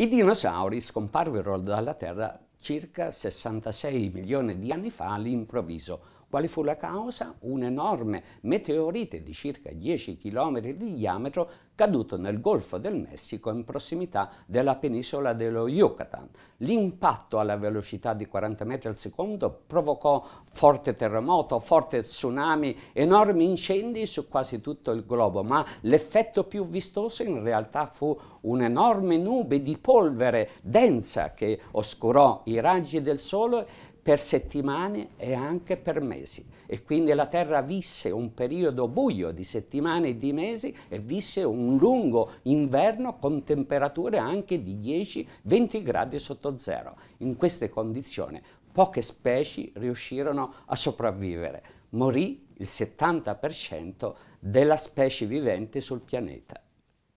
I dinosauri scomparvero dalla Terra circa 66 milioni di anni fa all'improvviso, quale fu la causa? Un enorme meteorite di circa 10 km di diametro caduto nel Golfo del Messico in prossimità della penisola dello Yucatan. L'impatto alla velocità di 40 metri al secondo provocò forte terremoto, forte tsunami, enormi incendi su quasi tutto il globo, ma l'effetto più vistoso in realtà fu un'enorme nube di polvere densa che oscurò i raggi del sole per settimane e anche per mesi. E quindi la Terra visse un periodo buio di settimane e di mesi e visse un lungo inverno con temperature anche di 10-20 gradi sotto zero. In queste condizioni poche specie riuscirono a sopravvivere. Morì il 70% della specie vivente sul pianeta.